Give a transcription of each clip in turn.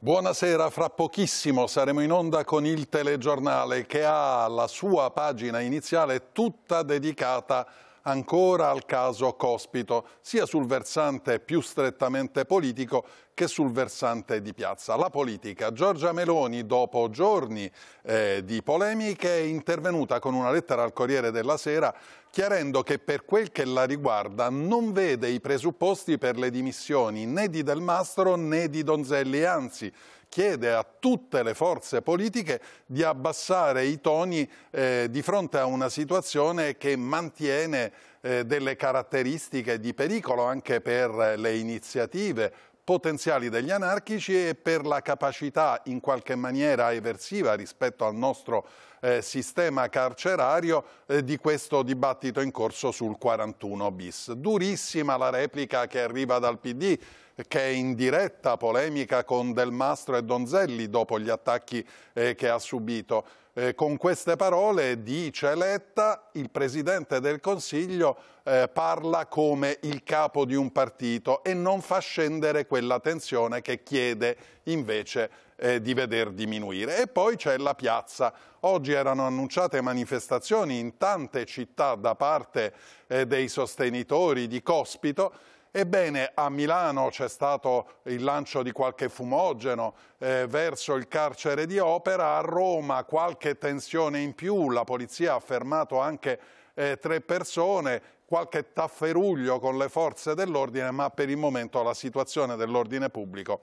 Buonasera, fra pochissimo saremo in onda con il telegiornale che ha la sua pagina iniziale tutta dedicata ancora al caso Cospito, sia sul versante più strettamente politico che sul versante di piazza. La politica. Giorgia Meloni, dopo giorni eh, di polemiche, è intervenuta con una lettera al Corriere della Sera chiarendo che per quel che la riguarda non vede i presupposti per le dimissioni né di Del Mastro né di Donzelli, anzi chiede a tutte le forze politiche di abbassare i toni eh, di fronte a una situazione che mantiene eh, delle caratteristiche di pericolo anche per le iniziative potenziali degli anarchici e per la capacità in qualche maniera eversiva rispetto al nostro eh, sistema carcerario eh, di questo dibattito in corso sul 41 bis. Durissima la replica che arriva dal PD che è in diretta polemica con Del Mastro e Donzelli dopo gli attacchi eh, che ha subito. Eh, con queste parole dice Letta, il Presidente del Consiglio eh, parla come il capo di un partito e non fa scendere quella tensione che chiede invece eh, di veder diminuire. E poi c'è la piazza. Oggi erano annunciate manifestazioni in tante città da parte eh, dei sostenitori di Cospito Ebbene, a Milano c'è stato il lancio di qualche fumogeno eh, verso il carcere di Opera, a Roma qualche tensione in più, la polizia ha fermato anche eh, tre persone, qualche tafferuglio con le forze dell'ordine, ma per il momento la situazione dell'ordine pubblico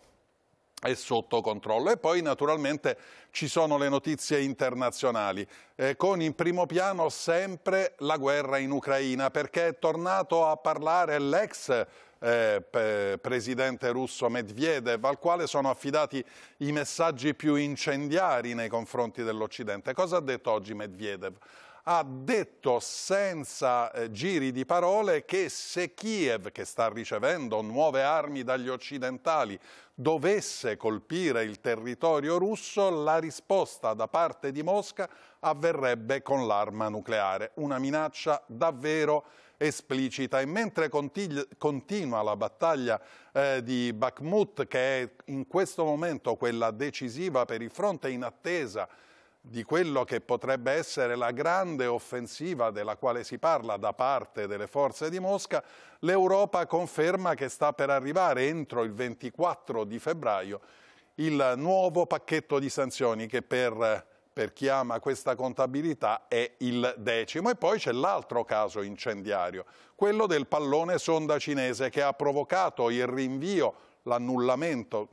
è sotto controllo. E poi naturalmente ci sono le notizie internazionali, eh, con in primo piano sempre la guerra in Ucraina, perché è tornato a parlare l'ex eh, presidente russo Medvedev, al quale sono affidati i messaggi più incendiari nei confronti dell'Occidente. Cosa ha detto oggi Medvedev? ha detto senza eh, giri di parole che se Kiev, che sta ricevendo nuove armi dagli occidentali, dovesse colpire il territorio russo, la risposta da parte di Mosca avverrebbe con l'arma nucleare. Una minaccia davvero importante esplicita e mentre continua la battaglia eh, di Bakhmut che è in questo momento quella decisiva per il fronte in attesa di quello che potrebbe essere la grande offensiva della quale si parla da parte delle forze di Mosca, l'Europa conferma che sta per arrivare entro il 24 di febbraio il nuovo pacchetto di sanzioni che per per chi ama questa contabilità è il decimo. E poi c'è l'altro caso incendiario, quello del pallone sonda cinese che ha provocato il rinvio l'annullamento,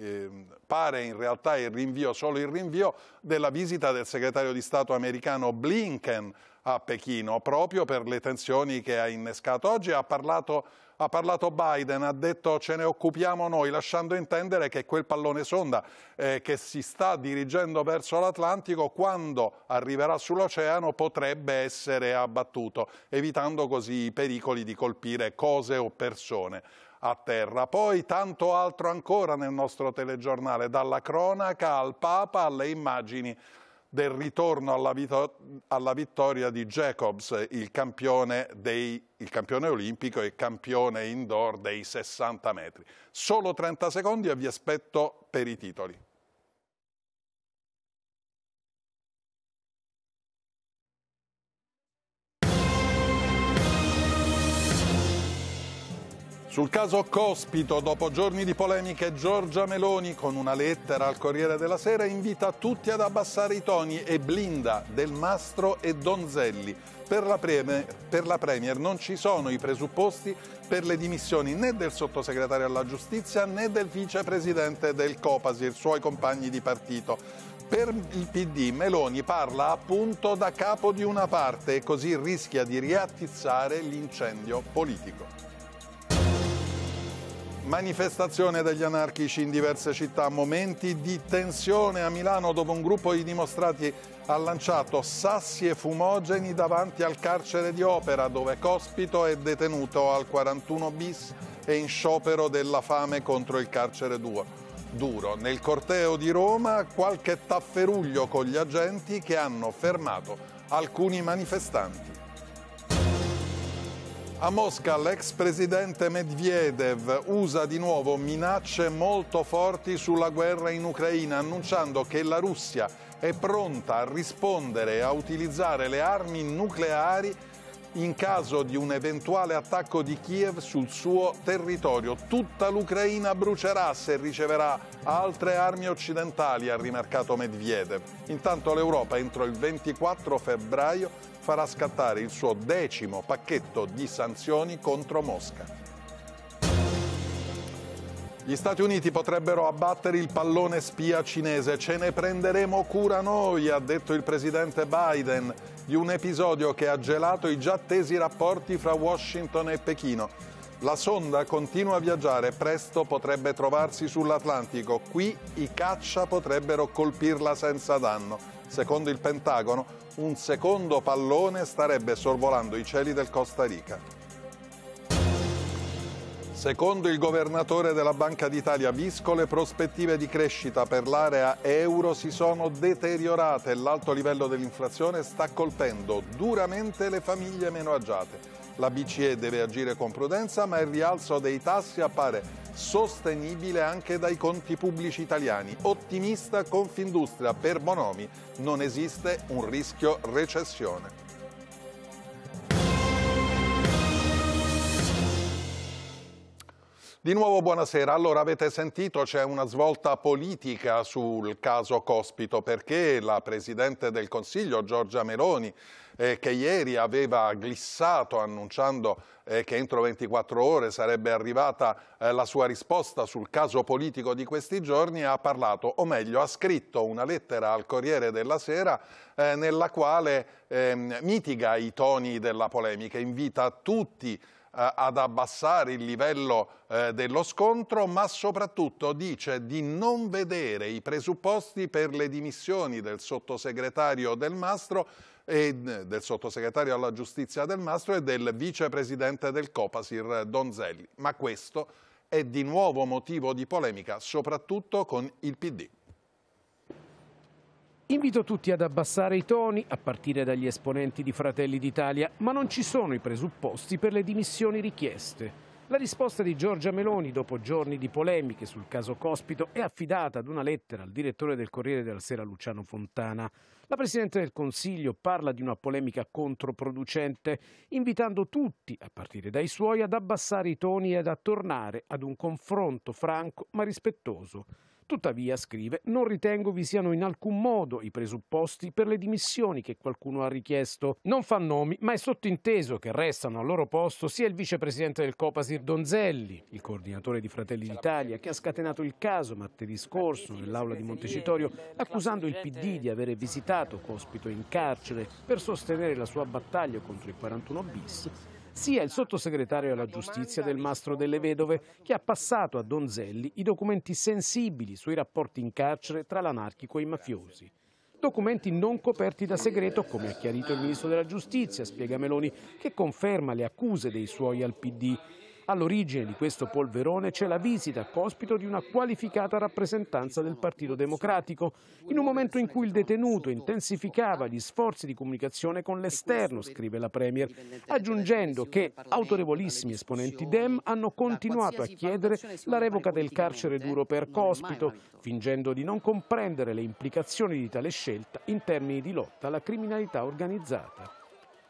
eh, pare in realtà il rinvio, solo il rinvio della visita del segretario di Stato americano Blinken a Pechino proprio per le tensioni che ha innescato. Oggi ha parlato, ha parlato Biden, ha detto ce ne occupiamo noi, lasciando intendere che quel pallone sonda eh, che si sta dirigendo verso l'Atlantico, quando arriverà sull'oceano, potrebbe essere abbattuto, evitando così i pericoli di colpire cose o persone a terra. Poi tanto altro ancora nel nostro telegiornale, dalla cronaca al Papa alle immagini del ritorno alla, vito- alla vittoria di Jacobs, il campione, dei, il campione olimpico e campione indoor dei 60 metri. Solo 30 secondi e vi aspetto per i titoli. Sul caso Cospito, dopo giorni di polemiche, Giorgia Meloni, con una lettera al Corriere della Sera, invita tutti ad abbassare i toni e blinda Del Mastro e Donzelli. Per la, premier, per la Premier non ci sono i presupposti per le dimissioni né del sottosegretario alla giustizia né del vicepresidente del Copasir, suoi compagni di partito. Per il PD Meloni parla appunto da capo di una parte e così rischia di riattizzare l'incendio politico. Manifestazione degli anarchici in diverse città, momenti di tensione a Milano dopo un gruppo di dimostrati ha lanciato sassi e fumogeni davanti al carcere di Opera dove Cospito è detenuto al 41 bis e in sciopero della fame contro il carcere duro. Nel corteo di Roma qualche tafferuglio con gli agenti che hanno fermato alcuni manifestanti. A Mosca l'ex presidente Medvedev usa di nuovo minacce molto forti sulla guerra in Ucraina, annunciando che la Russia è pronta a rispondere e a utilizzare le armi nucleari in caso di un eventuale attacco di Kiev sul suo territorio. Tutta l'Ucraina brucerà se riceverà altre armi occidentali, ha rimarcato Medvedev. Intanto l'Europa entro il 24 febbraio farà scattare il suo decimo pacchetto di sanzioni contro Mosca. Gli Stati Uniti potrebbero abbattere il pallone spia cinese. Ce ne prenderemo cura noi, ha detto il presidente Biden, di un episodio che ha gelato i già tesi rapporti fra Washington e Pechino. La sonda continua a viaggiare, presto potrebbe trovarsi sull'Atlantico. Qui i caccia potrebbero colpirla senza danno. Secondo il Pentagono, un secondo pallone starebbe sorvolando i cieli del Costa Rica. Secondo il governatore della Banca d'Italia Visco, le prospettive di crescita per l'area euro si sono deteriorate e l'alto livello dell'inflazione sta colpendo duramente le famiglie meno agiate. La BCE deve agire con prudenza, ma il rialzo dei tassi appare sostenibile anche dai conti pubblici italiani. Ottimista Confindustria, per Bonomi non esiste un rischio recessione. Di nuovo buonasera. Allora avete sentito c'è una svolta politica sul caso Cospito perché la Presidente del Consiglio Giorgia Meloni eh, che ieri aveva glissato annunciando eh, che entro 24 ore sarebbe arrivata eh, la sua risposta sul caso politico di questi giorni, ha parlato, o meglio ha scritto una lettera al Corriere della Sera eh, nella quale ehm, mitiga i toni della polemica, invita tutti eh, ad abbassare il livello eh, dello scontro, ma soprattutto dice di non vedere i presupposti per le dimissioni del sottosegretario del Mastro e eh, del sottosegretario alla giustizia del Mastro e del vicepresidente del Copasir Donzelli. Ma questo è di nuovo motivo di polemica, soprattutto con il PD. Invito tutti ad abbassare i toni, a partire dagli esponenti di Fratelli d'Italia, ma non ci sono i presupposti per le dimissioni richieste. La risposta di Giorgia Meloni, dopo giorni di polemiche sul caso Cospito, è affidata ad una lettera al direttore del Corriere della Sera Luciano Fontana. La Presidente del Consiglio parla di una polemica controproducente, invitando tutti, a partire dai suoi, ad abbassare i toni e a tornare ad un confronto franco ma rispettoso. Tuttavia, scrive, non ritengo vi siano in alcun modo i presupposti per le dimissioni che qualcuno ha richiesto. Non fa nomi, ma è sottinteso che restano al loro posto sia il vicepresidente del Copasir Donzelli, il coordinatore di Fratelli d'Italia, che ha scatenato il caso martedì scorso nell'aula di Montecitorio, accusando il PD di avere visitato Cospito in carcere per sostenere la sua battaglia contro il 41 bis sia il sottosegretario alla giustizia del Mastro delle Vedove che ha passato a Donzelli i documenti sensibili sui rapporti in carcere tra l'anarchico e i mafiosi documenti non coperti da segreto, come ha chiarito il ministro della giustizia, spiega Meloni, che conferma le accuse dei suoi al PD. All'origine di questo polverone c'è la visita a cospito di una qualificata rappresentanza del Partito Democratico, in un momento in cui il detenuto intensificava gli sforzi di comunicazione con l'esterno, scrive la Premier, aggiungendo che autorevolissimi esponenti Dem hanno continuato a chiedere la revoca del carcere duro per cospito, fingendo di non comprendere le implicazioni di tale scelta in termini di lotta alla criminalità organizzata.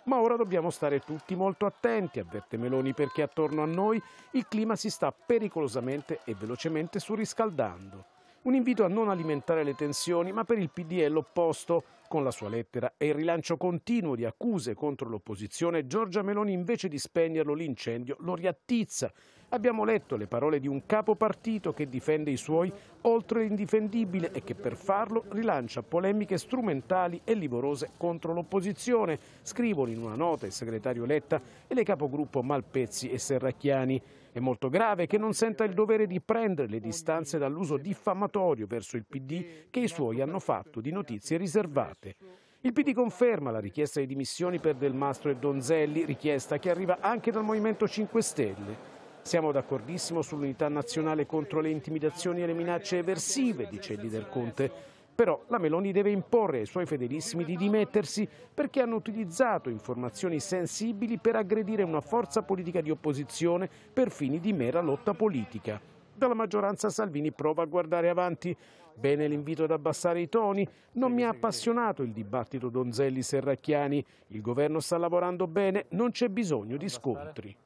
Ma ora dobbiamo stare tutti molto attenti, avverte Meloni, perché attorno a noi il clima si sta pericolosamente e velocemente surriscaldando. Un invito a non alimentare le tensioni, ma per il PD è l'opposto. Con la sua lettera e il rilancio continuo di accuse contro l'opposizione, Giorgia Meloni invece di spegnerlo l'incendio lo riattizza, Abbiamo letto le parole di un capo partito che difende i suoi oltre l'indifendibile e che per farlo rilancia polemiche strumentali e livorose contro l'opposizione, scrivono in una nota il segretario Letta e le capogruppo Malpezzi e Serracchiani. È molto grave che non senta il dovere di prendere le distanze dall'uso diffamatorio verso il PD che i suoi hanno fatto di notizie riservate. Il PD conferma la richiesta di dimissioni per Del Mastro e Donzelli, richiesta che arriva anche dal Movimento 5 Stelle. Siamo d'accordissimo sull'unità nazionale contro le intimidazioni e le minacce eversive, dice il leader Conte. Però la Meloni deve imporre ai suoi fedelissimi di dimettersi perché hanno utilizzato informazioni sensibili per aggredire una forza politica di opposizione per fini di mera lotta politica. Dalla maggioranza Salvini prova a guardare avanti. Bene l'invito ad abbassare i toni. Non mi ha appassionato il dibattito Donzelli-Serracchiani. Il governo sta lavorando bene, non c'è bisogno di scontri.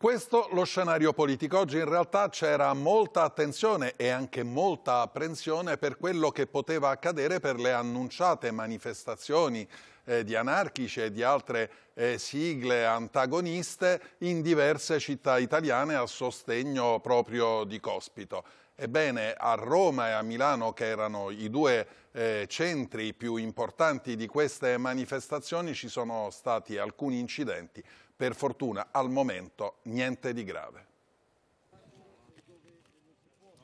Questo lo scenario politico. Oggi in realtà c'era molta attenzione e anche molta apprensione per quello che poteva accadere per le annunciate manifestazioni eh, di anarchici e di altre eh, sigle antagoniste in diverse città italiane a sostegno proprio di Cospito. Ebbene, a Roma e a Milano, che erano i due eh, centri più importanti di queste manifestazioni, ci sono stati alcuni incidenti. Per fortuna al momento niente di grave.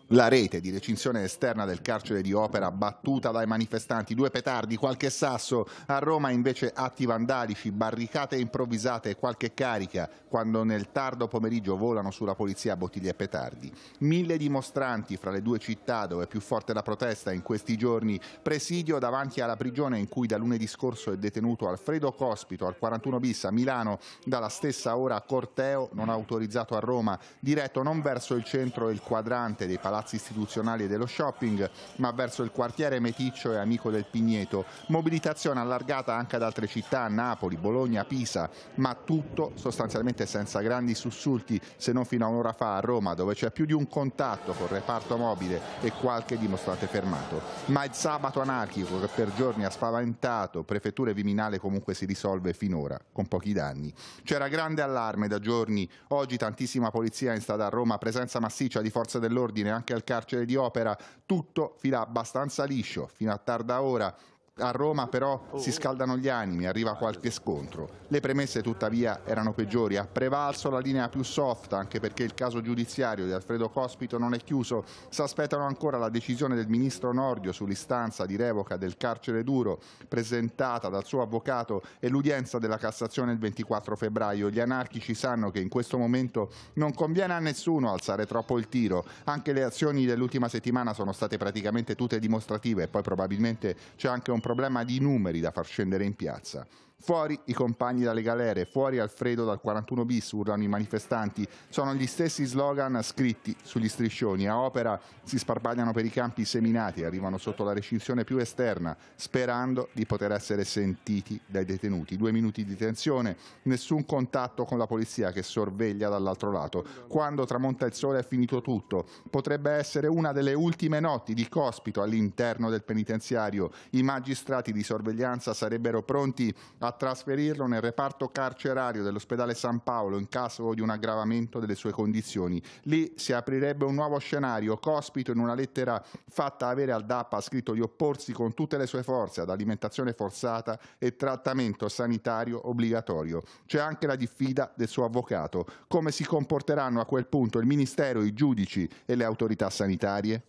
La rete di recinzione esterna del carcere di Opera battuta dai manifestanti, due petardi, qualche sasso, a Roma invece atti vandalici, barricate improvvisate e qualche carica quando nel tardo pomeriggio volano sulla polizia bottiglie e petardi. Mille dimostranti fra le due città dove è più forte la protesta in questi giorni, presidio davanti alla prigione in cui da lunedì scorso è detenuto Alfredo Cospito al 41 bis a Milano, dalla stessa ora corteo non autorizzato a Roma, diretto non verso il centro e il quadrante dei palazzi palazzi istituzionali e dello shopping, ma verso il quartiere Meticcio e Amico del Pigneto. Mobilitazione allargata anche ad altre città, Napoli, Bologna, Pisa, ma tutto sostanzialmente senza grandi sussulti, se non fino a un'ora fa a Roma, dove c'è più di un contatto col reparto mobile e qualche dimostrante fermato. Ma il sabato anarchico che per giorni ha spaventato prefetture e Viminale comunque si risolve finora, con pochi danni. C'era grande allarme da giorni, oggi tantissima polizia in strada a Roma, presenza massiccia di forze dell'ordine, anche anche al carcere di Opera, tutto fila abbastanza liscio fino a tarda ora a Roma però oh. si scaldano gli animi, arriva ah, qualche scontro. Le premesse tuttavia erano peggiori, ha prevalso la linea più soft anche perché il caso giudiziario di Alfredo Cospito non è chiuso. Si aspettano ancora la decisione del ministro Nordio sull'istanza di revoca del carcere duro presentata dal suo avvocato e l'udienza della Cassazione il 24 febbraio. Gli anarchici sanno che in questo momento non conviene a nessuno alzare troppo il tiro. Anche le azioni dell'ultima settimana sono state praticamente tutte dimostrative e poi probabilmente c'è anche un problema di numeri da far scendere in piazza Fuori i compagni dalle galere, fuori Alfredo dal 41 bis, urlano i manifestanti. Sono gli stessi slogan scritti sugli striscioni. A opera si sparpagliano per i campi seminati, arrivano sotto la recinzione più esterna, sperando di poter essere sentiti dai detenuti. Due minuti di tensione, nessun contatto con la polizia che sorveglia dall'altro lato. Quando tramonta il sole è finito tutto. Potrebbe essere una delle ultime notti di cospito all'interno del penitenziario. I magistrati di sorveglianza sarebbero pronti a trasferirlo nel reparto carcerario dell'ospedale San Paolo in caso di un aggravamento delle sue condizioni. Lì si aprirebbe un nuovo scenario, Cospito in una lettera fatta avere al DAP ha scritto di opporsi con tutte le sue forze ad alimentazione forzata e trattamento sanitario obbligatorio. C'è anche la diffida del suo avvocato. Come si comporteranno a quel punto il Ministero, i giudici e le autorità sanitarie?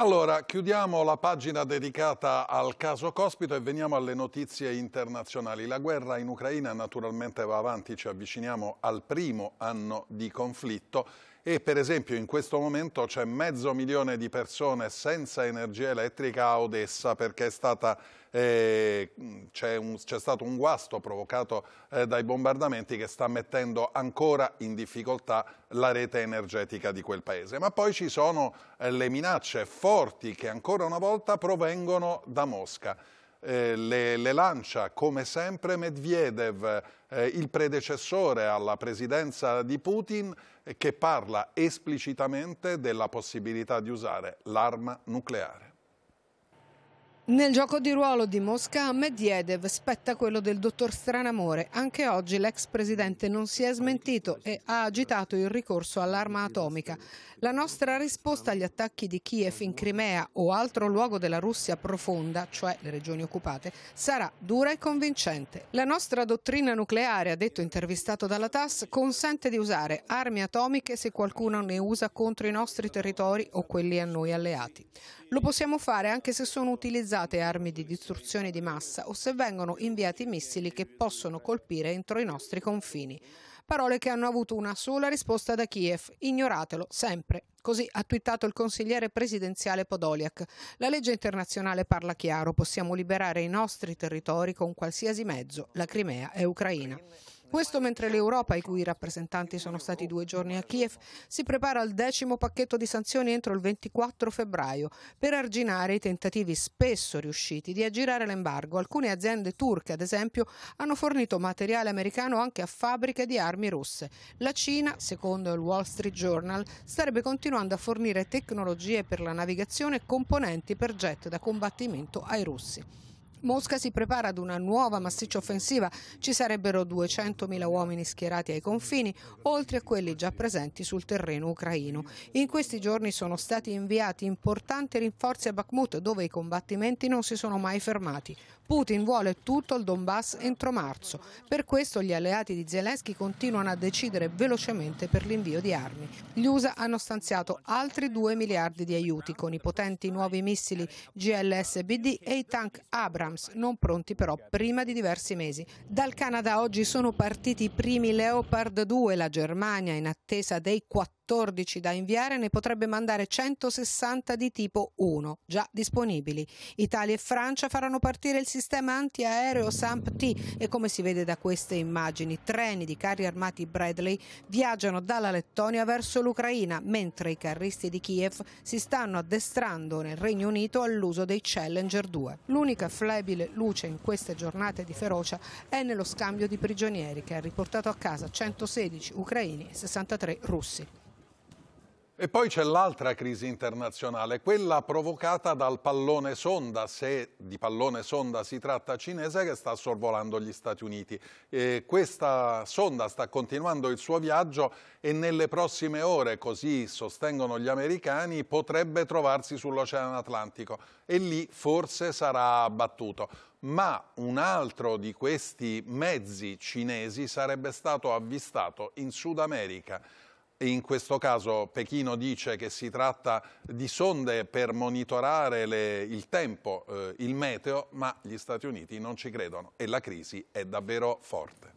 Allora, chiudiamo la pagina dedicata al caso Cospito e veniamo alle notizie internazionali. La guerra in Ucraina naturalmente va avanti, ci avviciniamo al primo anno di conflitto e per esempio in questo momento c'è mezzo milione di persone senza energia elettrica a Odessa perché è stata eh, c'è stato un guasto provocato eh, dai bombardamenti che sta mettendo ancora in difficoltà la rete energetica di quel paese. Ma poi ci sono eh, le minacce forti che ancora una volta provengono da Mosca. Eh, le, le, lancia come sempre Medvedev, eh, il predecessore alla presidenza di Putin, eh, che parla esplicitamente della possibilità di usare l'arma nucleare. Nel gioco di ruolo di Mosca a Medvedev spetta quello del dottor Stranamore. Anche oggi l'ex presidente non si è smentito e ha agitato il ricorso all'arma atomica. La nostra risposta agli attacchi di Kiev in Crimea o altro luogo della Russia profonda, cioè le regioni occupate, sarà dura e convincente. La nostra dottrina nucleare, ha detto intervistato dalla TAS, consente di usare armi atomiche se qualcuno ne usa contro i nostri territori o quelli a noi alleati. Lo possiamo fare anche se sono utilizzate usate armi di distruzione di massa o se vengono inviati missili che possono colpire entro i nostri confini. Parole che hanno avuto una sola risposta da Kiev, ignoratelo sempre. Così ha twittato il consigliere presidenziale Podoliak. La legge internazionale parla chiaro, possiamo liberare i nostri territori con qualsiasi mezzo, la Crimea è Ucraina. Questo mentre l'Europa, i cui rappresentanti sono stati due giorni a Kiev, si prepara al decimo pacchetto di sanzioni entro il 24 febbraio per arginare i tentativi spesso riusciti di aggirare l'embargo. Alcune aziende turche, ad esempio, hanno fornito materiale americano anche a fabbriche di armi russe. La Cina, secondo il Wall Street Journal, starebbe continuando a fornire tecnologie per la navigazione e componenti per jet da combattimento ai russi. Mosca si prepara ad una nuova massiccia offensiva, ci sarebbero 200.000 uomini schierati ai confini, oltre a quelli già presenti sul terreno ucraino. In questi giorni sono stati inviati importanti rinforzi a Bakhmut, dove i combattimenti non si sono mai fermati. Putin vuole tutto il Donbass entro marzo. Per questo gli alleati di Zelensky continuano a decidere velocemente per l'invio di armi. Gli USA hanno stanziato altri 2 miliardi di aiuti con i potenti nuovi missili GLSBD e i tank Abram Abrams, non pronti però prima di diversi mesi. Dal Canada oggi sono partiti i primi Leopard 2, la Germania in attesa dei 14 14 da inviare ne potrebbe mandare 160 di tipo 1, già disponibili. Italia e Francia faranno partire il sistema antiaereo SAMP-T e come si vede da queste immagini, treni di carri armati Bradley viaggiano dalla Lettonia verso l'Ucraina, mentre i carristi di Kiev si stanno addestrando nel Regno Unito all'uso dei Challenger 2. L'unica flebile luce in queste giornate di ferocia è nello scambio di prigionieri che ha riportato a casa 116 ucraini e 63 russi. E poi c'è l'altra crisi internazionale, quella provocata dal pallone sonda, se di pallone sonda si tratta cinese, che sta sorvolando gli Stati Uniti. E questa sonda sta continuando il suo viaggio e nelle prossime ore, così sostengono gli americani, potrebbe trovarsi sull'Oceano Atlantico e lì forse sarà abbattuto ma un altro di questi mezzi cinesi sarebbe stato avvistato in Sud America in questo caso Pechino dice che si tratta di sonde per monitorare le, il tempo, eh, il meteo, ma gli Stati Uniti non ci credono e la crisi è davvero forte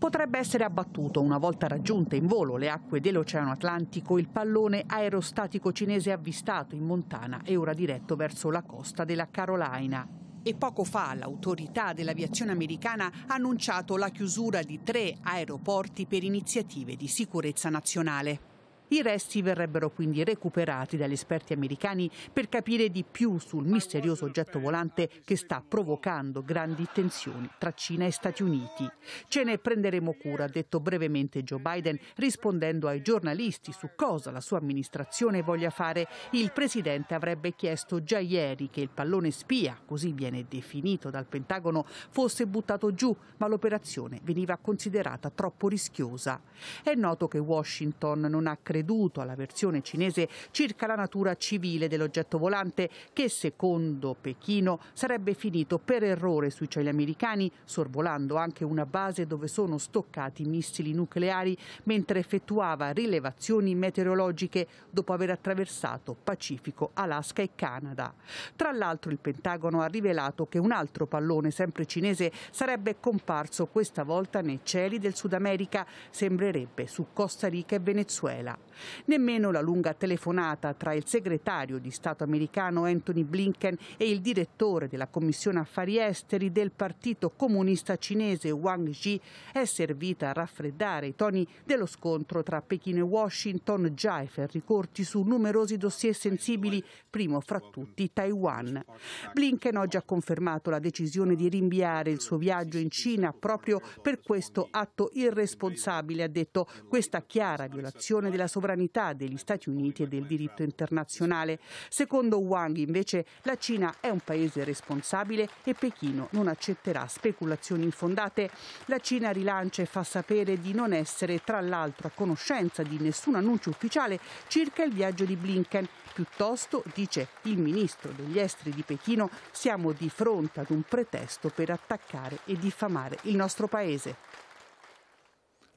potrebbe essere abbattuto una volta raggiunte in volo le acque dell'Oceano Atlantico il pallone aerostatico cinese avvistato in Montana e ora diretto verso la costa della Carolina. E poco fa l'autorità dell'aviazione americana ha annunciato la chiusura di tre aeroporti per iniziative di sicurezza nazionale. I resti verrebbero quindi recuperati dagli esperti americani per capire di più sul misterioso oggetto volante che sta provocando grandi tensioni tra Cina e Stati Uniti. Ce ne prenderemo cura, ha detto brevemente Joe Biden, rispondendo ai giornalisti su cosa la sua amministrazione voglia fare. Il presidente avrebbe chiesto già ieri che il pallone spia, così viene definito dal Pentagono, fosse buttato giù, ma l'operazione veniva considerata troppo rischiosa. È noto che Washington non ha creduto creduto alla versione cinese circa la natura civile dell'oggetto volante che secondo Pechino sarebbe finito per errore sui cieli americani, sorvolando anche una base dove sono stoccati missili nucleari mentre effettuava rilevazioni meteorologiche dopo aver attraversato Pacifico, Alaska e Canada. Tra l'altro il Pentagono ha rivelato che un altro pallone sempre cinese sarebbe comparso questa volta nei cieli del Sud America, sembrerebbe su Costa Rica e Venezuela. Nemmeno la lunga telefonata tra il segretario di Stato americano Anthony Blinken e il direttore della Commissione Affari Esteri del Partito Comunista Cinese Wang Ji è servita a raffreddare i toni dello scontro tra Pechino e Washington già ferri corti su numerosi dossier sensibili, primo fra tutti Taiwan. Blinken oggi ha confermato la decisione di rinviare il suo viaggio in Cina proprio per questo atto irresponsabile, ha detto questa chiara violazione della sovranità sovranità degli Stati Uniti e del diritto internazionale. Secondo Wang, invece, la Cina è un paese responsabile e Pechino non accetterà speculazioni infondate. La Cina rilancia e fa sapere di non essere, tra l'altro, a conoscenza di nessun annuncio ufficiale circa il viaggio di Blinken. Piuttosto, dice il ministro degli esteri di Pechino, siamo di fronte ad un pretesto per attaccare e diffamare il nostro paese.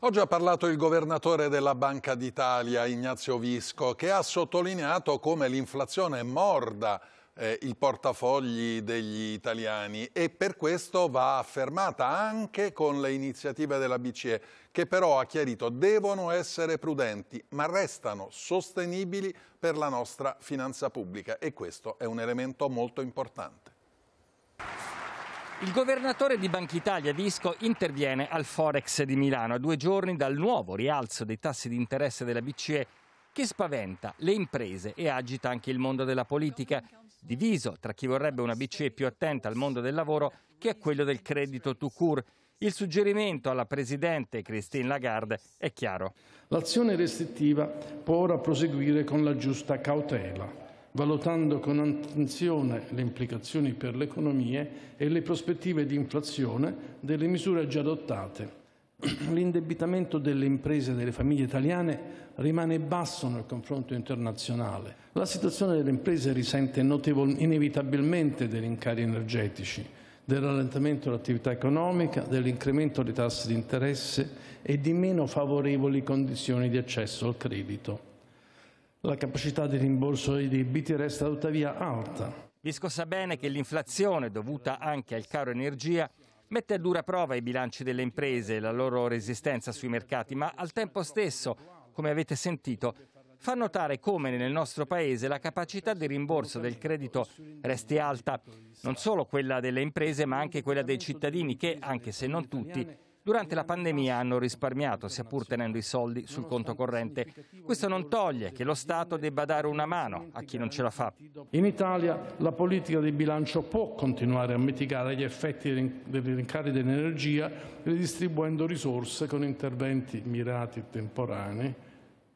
Oggi ha parlato il governatore della Banca d'Italia, Ignazio Visco, che ha sottolineato come l'inflazione morda eh, i portafogli degli italiani e per questo va affermata anche con le iniziative della BCE, che però ha chiarito devono essere prudenti, ma restano sostenibili per la nostra finanza pubblica e questo è un elemento molto importante. Il governatore di Banca Italia Visco interviene al Forex di Milano a due giorni dal nuovo rialzo dei tassi di interesse della BCE che spaventa le imprese e agita anche il mondo della politica, diviso tra chi vorrebbe una BCE più attenta al mondo del lavoro che a quello del credito to cure. Il suggerimento alla Presidente Christine Lagarde è chiaro. L'azione restrittiva può ora proseguire con la giusta cautela valutando con attenzione le implicazioni per le economie e le prospettive di inflazione delle misure già adottate. L'indebitamento delle imprese e delle famiglie italiane rimane basso nel confronto internazionale. La situazione delle imprese risente inevitabilmente degli incari energetici, del rallentamento dell'attività economica, dell'incremento dei tassi di interesse e di meno favorevoli condizioni di accesso al credito la capacità di rimborso dei debiti resta tuttavia alta. Visco sa bene che l'inflazione dovuta anche al caro energia mette a dura prova i bilanci delle imprese e la loro resistenza sui mercati, ma al tempo stesso, come avete sentito, fa notare come nel nostro Paese la capacità di rimborso del credito resti alta, non solo quella delle imprese ma anche quella dei cittadini che, anche se non tutti, durante la pandemia hanno risparmiato, sia pur tenendo i soldi sul conto corrente. Questo non toglie che lo Stato debba dare una mano a chi non ce la fa. In Italia la politica di bilancio può continuare a mitigare gli effetti dei rincari dell'energia ridistribuendo risorse con interventi mirati e temporanei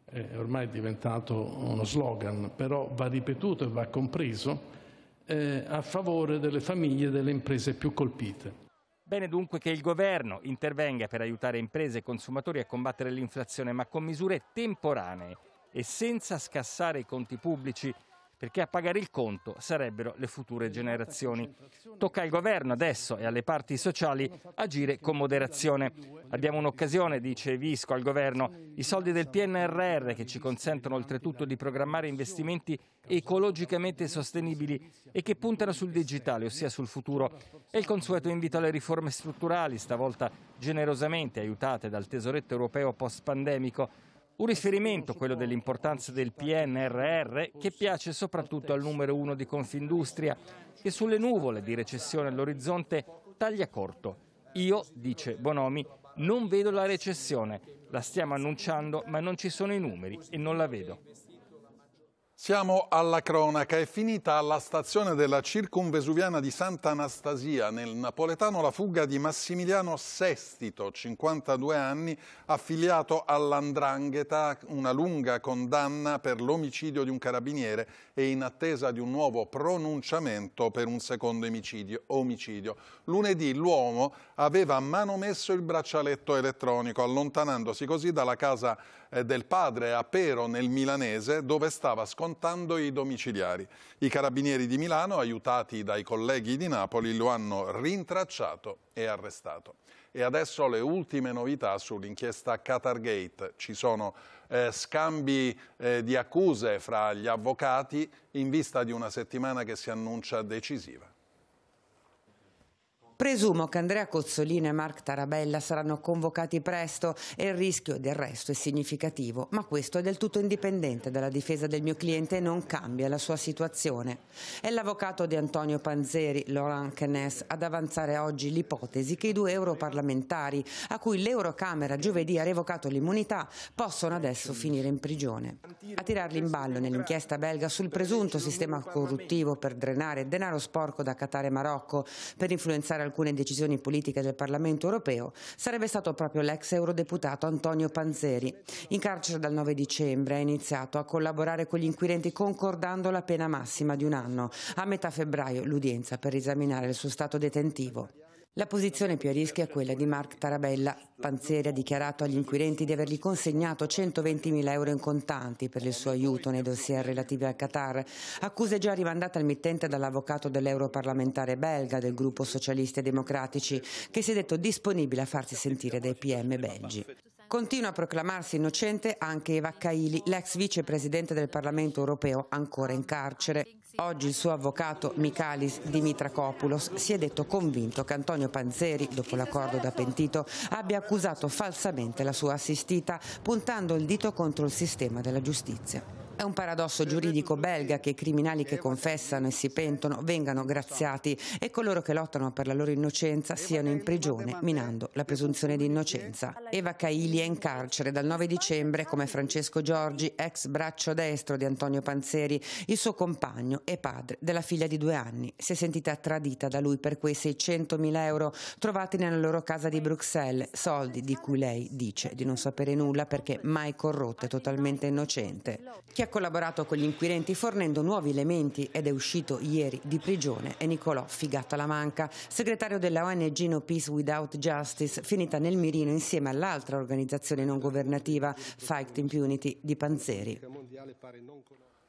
è ormai diventato uno slogan, però va ripetuto e va compreso, eh, a favore delle famiglie e delle imprese più colpite. Bene dunque che il governo intervenga per aiutare imprese e consumatori a combattere l'inflazione, ma con misure temporanee e senza scassare i conti pubblici perché a pagare il conto sarebbero le future generazioni. Tocca al governo adesso e alle parti sociali agire con moderazione. Abbiamo un'occasione, dice Visco al governo, i soldi del PNRR che ci consentono oltretutto di programmare investimenti ecologicamente sostenibili e che puntano sul digitale, ossia sul futuro. E il consueto invito alle riforme strutturali, stavolta generosamente aiutate dal tesoretto europeo post-pandemico un riferimento, quello dell'importanza del PNRR, che piace soprattutto al numero uno di Confindustria, che sulle nuvole di recessione all'orizzonte taglia corto. Io, dice Bonomi, non vedo la recessione, la stiamo annunciando ma non ci sono i numeri e non la vedo. Siamo alla cronaca. È finita alla stazione della circumvesuviana di Santa Anastasia nel napoletano, la fuga di Massimiliano Sestito, 52 anni, affiliato all'Andrangheta, una lunga condanna per l'omicidio di un carabiniere e in attesa di un nuovo pronunciamento per un secondo omicidio. omicidio. Lunedì l'uomo aveva manomesso il braccialetto elettronico, allontanandosi così dalla casa eh, del padre a Pero nel Milanese dove stava scontando i domiciliari. I carabinieri di Milano, aiutati dai colleghi di Napoli, lo hanno rintracciato e arrestato. E adesso le ultime novità sull'inchiesta Qatargate. Ci sono eh, scambi eh, di accuse fra gli avvocati in vista di una settimana che si annuncia decisiva. Presumo che Andrea Cozzolino e Mark Tarabella saranno convocati presto e il rischio del resto è significativo, ma questo è del tutto indipendente dalla difesa del mio cliente e non cambia la sua situazione. È l'avvocato di Antonio Panzeri, Laurent Kennes, ad avanzare oggi l'ipotesi che i due europarlamentari, a cui l'Eurocamera giovedì ha revocato l'immunità, possono adesso finire in prigione. A tirarli in ballo nell'inchiesta belga sul presunto sistema corruttivo per drenare denaro sporco da Qatar e Marocco per influenzare alcune decisioni politiche del Parlamento europeo sarebbe stato proprio l'ex eurodeputato Antonio Panzeri. In carcere dal 9 dicembre ha iniziato a collaborare con gli inquirenti concordando la pena massima di un anno. A metà febbraio l'udienza per esaminare il suo stato detentivo. La posizione più a rischio è quella di Mark Tarabella. Panzeri ha dichiarato agli inquirenti di avergli consegnato 120.000 euro in contanti per il suo aiuto nei dossier relativi al Qatar, accuse già rimandate al mittente dall'avvocato dell'europarlamentare belga del gruppo socialisti e democratici, che si è detto disponibile a farsi sentire dai PM belgi. Continua a proclamarsi innocente anche Eva Kaili, l'ex vicepresidente del Parlamento europeo ancora in carcere. Oggi il suo avvocato Michalis Dimitrakopoulos si è detto convinto che Antonio Panzeri, dopo l'accordo da pentito, abbia accusato falsamente la sua assistita puntando il dito contro il sistema della giustizia. È un paradosso giuridico belga che i criminali che confessano e si pentono vengano graziati e coloro che lottano per la loro innocenza siano in prigione, minando la presunzione di innocenza. Eva Caili è in carcere dal 9 dicembre come Francesco Giorgi, ex braccio destro di Antonio Panzeri, il suo compagno e padre della figlia di due anni. Si è sentita tradita da lui per quei 600.000 euro trovati nella loro casa di Bruxelles, soldi di cui lei dice di non sapere nulla perché mai corrotta e totalmente innocente. Chi ha collaborato con gli inquirenti fornendo nuovi elementi ed è uscito ieri di prigione è Nicolò Figatta Lamanca, segretario della ONG No Peace Without Justice, finita nel mirino insieme all'altra organizzazione non governativa Fight Impunity di Panzeri.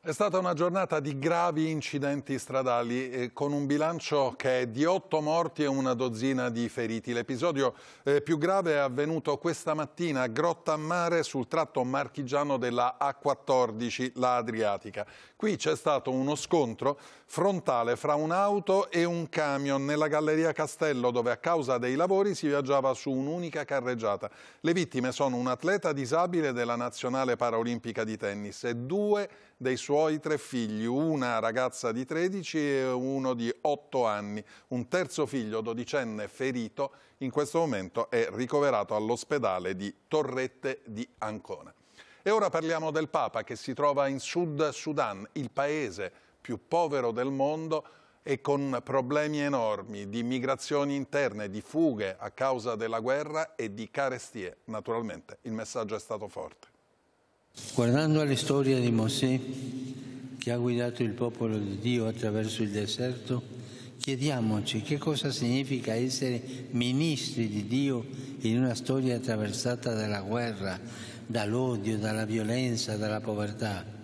È stata una giornata di gravi incidenti stradali eh, con un bilancio che è di otto morti e una dozzina di feriti. L'episodio eh, più grave è avvenuto questa mattina a Grotta a Mare sul tratto marchigiano della A14, la Adriatica. Qui c'è stato uno scontro frontale fra un'auto e un camion nella Galleria Castello dove a causa dei lavori si viaggiava su un'unica carreggiata. Le vittime sono un atleta disabile della nazionale Paralimpica di tennis e due dei suoi tre figli, una ragazza di 13 e uno di 8 anni. Un terzo figlio dodicenne ferito in questo momento è ricoverato all'ospedale di Torrette di Ancona. E ora parliamo del Papa che si trova in Sud Sudan, il paese più povero del mondo e con problemi enormi di migrazioni interne, di fughe a causa della guerra e di carestie. Naturalmente il messaggio è stato forte. Guardando alla storia di Mosè, che ha guidato il popolo di Dio attraverso il deserto, chiediamoci che cosa significa essere ministri di Dio in una storia attraversata dalla guerra, dall'odio, dalla violenza, dalla povertà.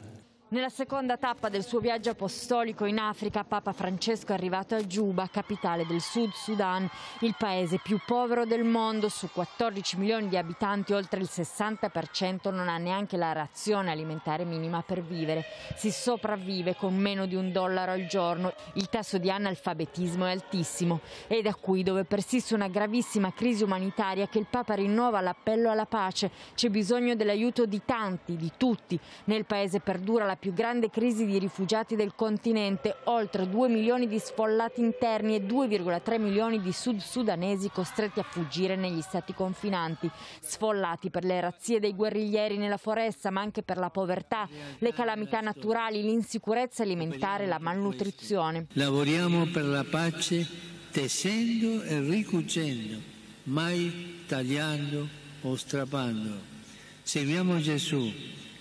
Nella seconda tappa del suo viaggio apostolico in Africa, Papa Francesco è arrivato a Giuba, capitale del Sud Sudan, il paese più povero del mondo, su 14 milioni di abitanti oltre il 60% non ha neanche la razione alimentare minima per vivere. Si sopravvive con meno di un dollaro al giorno. Il tasso di analfabetismo è altissimo e da qui dove persiste una gravissima crisi umanitaria che il Papa rinnova l'appello alla pace. C'è bisogno dell'aiuto di tanti, di tutti. Nel paese perdura la più grande crisi di rifugiati del continente, oltre 2 milioni di sfollati interni e 2,3 milioni di sud-sudanesi costretti a fuggire negli stati confinanti, sfollati per le razzie dei guerriglieri nella foresta, ma anche per la povertà, le calamità naturali, l'insicurezza alimentare, la malnutrizione. Lavoriamo per la pace tessendo e ricucendo, mai tagliando o strappando. Seguiamo Gesù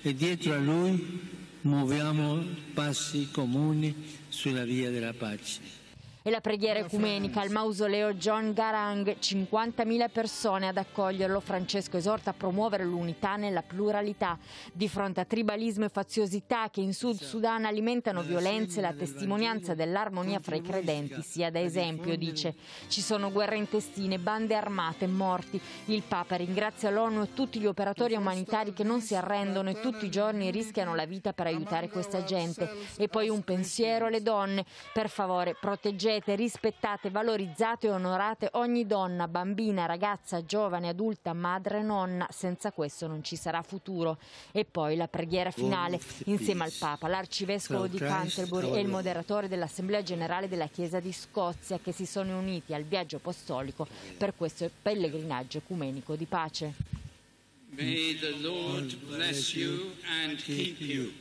e dietro a lui muoviamo passi comuni sulla via della pace e la preghiera ecumenica al mausoleo John Garang, 50.000 persone ad accoglierlo, Francesco esorta a promuovere l'unità nella pluralità di fronte a tribalismo e faziosità che in Sud Sudan alimentano violenze, la testimonianza dell'armonia fra i credenti sia da esempio, dice. Ci sono guerre intestine, bande armate, morti. Il Papa ringrazia l'ONU e tutti gli operatori umanitari che non si arrendono e tutti i giorni rischiano la vita per aiutare questa gente. E poi un pensiero alle donne. Per favore, proteggete proteggete, rispettate, valorizzate e onorate ogni donna, bambina, ragazza, giovane, adulta, madre, nonna. Senza questo non ci sarà futuro. E poi la preghiera oh, finale insieme al Papa, l'Arcivescovo oh, di Canterbury e il moderatore dell'Assemblea Generale della Chiesa di Scozia che si sono uniti al viaggio apostolico per questo pellegrinaggio ecumenico di pace. May the Lord bless you and keep you.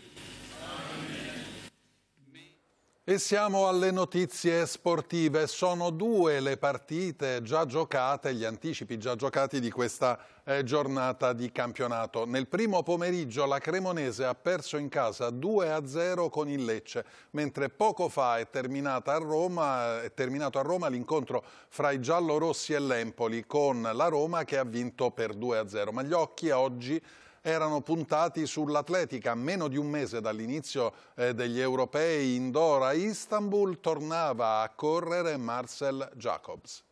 E siamo alle notizie sportive, sono due le partite già giocate, gli anticipi già giocati di questa eh, giornata di campionato. Nel primo pomeriggio la Cremonese ha perso in casa 2-0 con il Lecce, mentre poco fa è, a Roma, è terminato a Roma l'incontro fra i giallorossi e l'Empoli con la Roma che ha vinto per 2-0. Ma gli occhi oggi erano puntati sull'atletica. A meno di un mese dall'inizio eh, degli europei indoor a Istanbul tornava a correre Marcel Jacobs.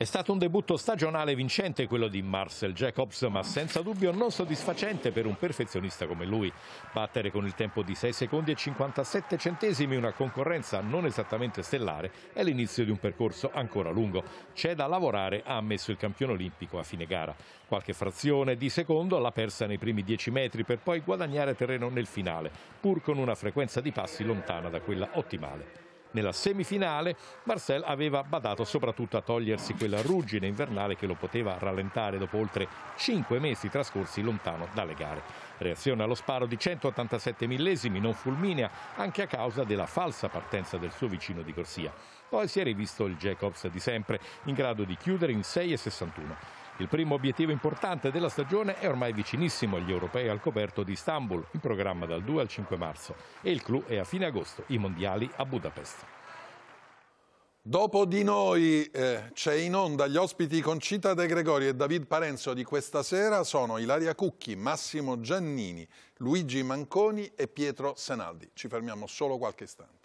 È stato un debutto stagionale vincente quello di Marcel Jacobs, ma senza dubbio non soddisfacente per un perfezionista come lui. Battere con il tempo di 6 secondi e 57 centesimi una concorrenza non esattamente stellare è l'inizio di un percorso ancora lungo. C'è da lavorare, ha ammesso il campione olimpico a fine gara. Qualche frazione di secondo l'ha persa nei primi 10 metri per poi guadagnare terreno nel finale, pur con una frequenza di passi lontana da quella ottimale. Nella semifinale Marcel aveva badato soprattutto a togliersi quella ruggine invernale che lo poteva rallentare dopo oltre 5 mesi trascorsi lontano dalle gare. Reazione allo sparo di 187 millesimi non fulminea anche a causa della falsa partenza del suo vicino di corsia. Poi si è rivisto il Jacobs di sempre, in grado di chiudere in 6,61. Il primo obiettivo importante della stagione è ormai vicinissimo, gli europei al coperto di Istanbul, in programma dal 2 al 5 marzo, e il clou è a fine agosto, i mondiali a Budapest. Dopo di noi eh, c'è in onda gli ospiti Concita De Gregori e David Parenzo di questa sera sono Ilaria Cucchi, Massimo Giannini, Luigi Manconi e Pietro Senaldi. Ci fermiamo solo qualche istante.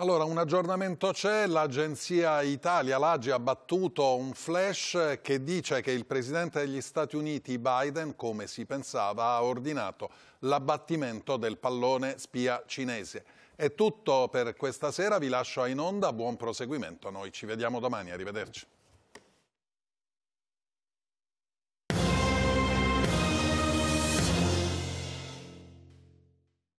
Allora, un aggiornamento c'è, l'agenzia Italia, l'AGI, ha battuto un flash che dice che il presidente degli Stati Uniti Biden, come si pensava, ha ordinato l'abbattimento del pallone spia cinese. È tutto per questa sera, vi lascio in onda, buon proseguimento, noi ci vediamo domani, arrivederci.